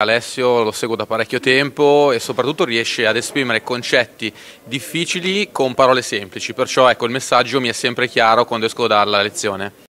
Alessio lo seguo da parecchio tempo e soprattutto riesce ad esprimere concetti difficili con parole semplici, perciò ecco, il messaggio mi è sempre chiaro quando esco dalla lezione.